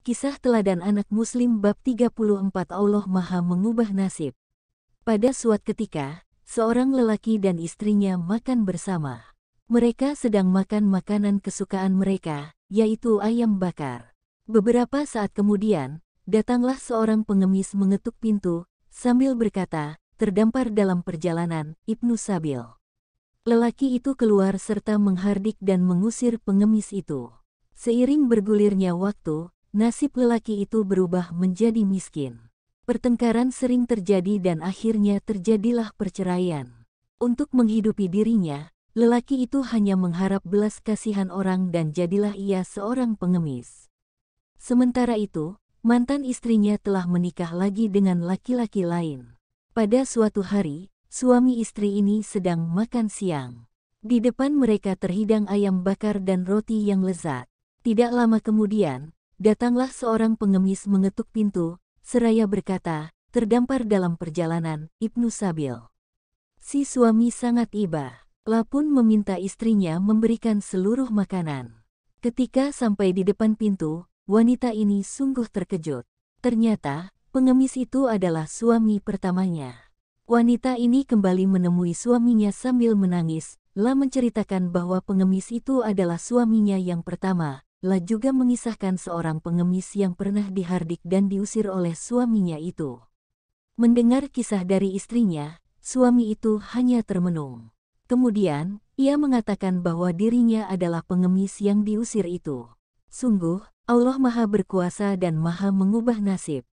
Kisah teladan anak muslim bab 34 Allah Maha mengubah nasib. Pada suatu ketika, seorang lelaki dan istrinya makan bersama. Mereka sedang makan makanan kesukaan mereka, yaitu ayam bakar. Beberapa saat kemudian, datanglah seorang pengemis mengetuk pintu, sambil berkata, terdampar dalam perjalanan, Ibnu Sabil. Lelaki itu keluar serta menghardik dan mengusir pengemis itu. Seiring bergulirnya waktu, nasib lelaki itu berubah menjadi miskin. Pertengkaran sering terjadi dan akhirnya terjadilah perceraian. Untuk menghidupi dirinya, lelaki itu hanya mengharap belas kasihan orang dan jadilah ia seorang pengemis. Sementara itu, mantan istrinya telah menikah lagi dengan laki-laki lain. Pada suatu hari, suami istri ini sedang makan siang. Di depan mereka terhidang ayam bakar dan roti yang lezat. Tidak lama kemudian, datanglah seorang pengemis mengetuk pintu, seraya berkata, terdampar dalam perjalanan, Ibnu Sabil. Si suami sangat iba. Lapun meminta istrinya memberikan seluruh makanan. Ketika sampai di depan pintu, wanita ini sungguh terkejut. Ternyata, pengemis itu adalah suami pertamanya. Wanita ini kembali menemui suaminya sambil menangis. lah menceritakan bahwa pengemis itu adalah suaminya yang pertama, La juga mengisahkan seorang pengemis yang pernah dihardik dan diusir oleh suaminya itu. Mendengar kisah dari istrinya, suami itu hanya termenung. Kemudian, ia mengatakan bahwa dirinya adalah pengemis yang diusir itu. Sungguh, Allah Maha Berkuasa dan Maha Mengubah Nasib.